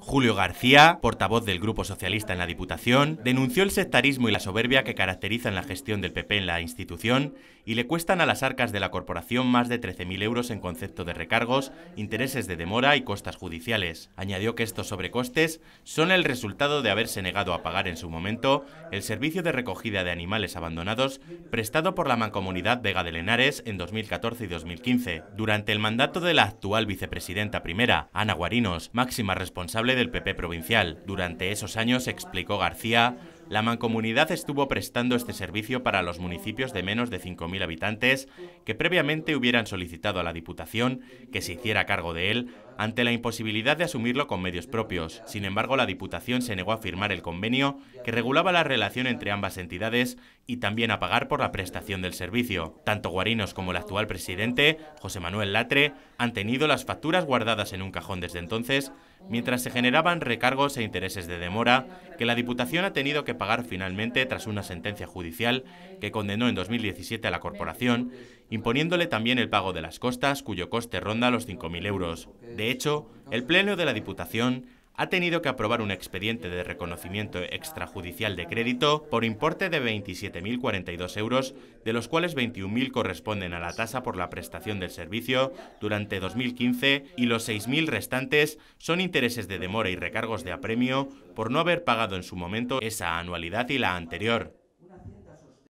Julio García, portavoz del Grupo Socialista en la Diputación, denunció el sectarismo y la soberbia que caracterizan la gestión del PP en la institución y le cuestan a las arcas de la corporación más de 13.000 euros en concepto de recargos, intereses de demora y costas judiciales. Añadió que estos sobrecostes son el resultado de haberse negado a pagar en su momento el servicio de recogida de animales abandonados prestado por la mancomunidad Vega de Lenares en 2014 y 2015. Durante el mandato de la actual vicepresidenta primera, Ana Guarinos, máxima responsable del PP provincial. Durante esos años, explicó García, la mancomunidad estuvo prestando este servicio para los municipios de menos de 5.000 habitantes que previamente hubieran solicitado a la Diputación que se hiciera cargo de él ante la imposibilidad de asumirlo con medios propios. Sin embargo, la Diputación se negó a firmar el convenio que regulaba la relación entre ambas entidades y también a pagar por la prestación del servicio. Tanto Guarinos como el actual presidente, José Manuel Latre, han tenido las facturas guardadas en un cajón desde entonces, mientras se generaban recargos e intereses de demora que la Diputación ha tenido que pagar finalmente tras una sentencia judicial que condenó en 2017 a la corporación imponiéndole también el pago de las costas, cuyo coste ronda los 5.000 euros. De hecho, el Pleno de la Diputación ha tenido que aprobar un expediente de reconocimiento extrajudicial de crédito por importe de 27.042 euros, de los cuales 21.000 corresponden a la tasa por la prestación del servicio durante 2015 y los 6.000 restantes son intereses de demora y recargos de apremio por no haber pagado en su momento esa anualidad y la anterior.